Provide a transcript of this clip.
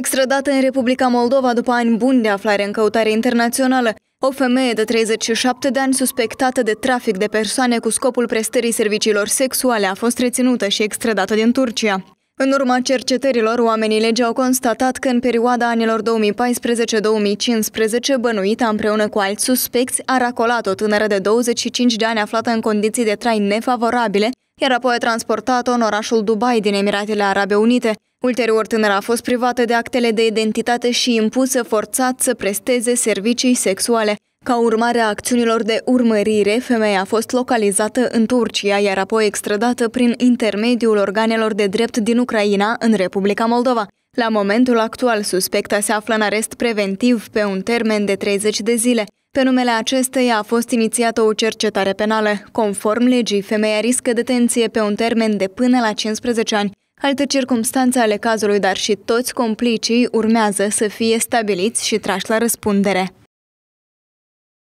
Extradată în Republica Moldova după ani buni de aflare în căutare internațională, o femeie de 37 de ani suspectată de trafic de persoane cu scopul prestării serviciilor sexuale a fost reținută și extradată din Turcia. În urma cercetărilor, oamenii legii au constatat că în perioada anilor 2014-2015, bănuita împreună cu alți suspecți a racolat o tânără de 25 de ani aflată în condiții de trai nefavorabile, iar apoi a transportat-o în orașul Dubai din Emiratele Arabe Unite, Ulterior, tânăra a fost privată de actele de identitate și impusă forțat să presteze servicii sexuale. Ca urmare a acțiunilor de urmărire, femeia a fost localizată în Turcia, iar apoi extradată prin intermediul organelor de drept din Ucraina în Republica Moldova. La momentul actual, suspecta se află în arest preventiv pe un termen de 30 de zile. Pe numele acesteia a fost inițiată o cercetare penală. Conform legii, femeia riscă detenție pe un termen de până la 15 ani. Alte circumstanțe ale cazului, dar și toți complicii urmează să fie stabiliți și trași la răspundere.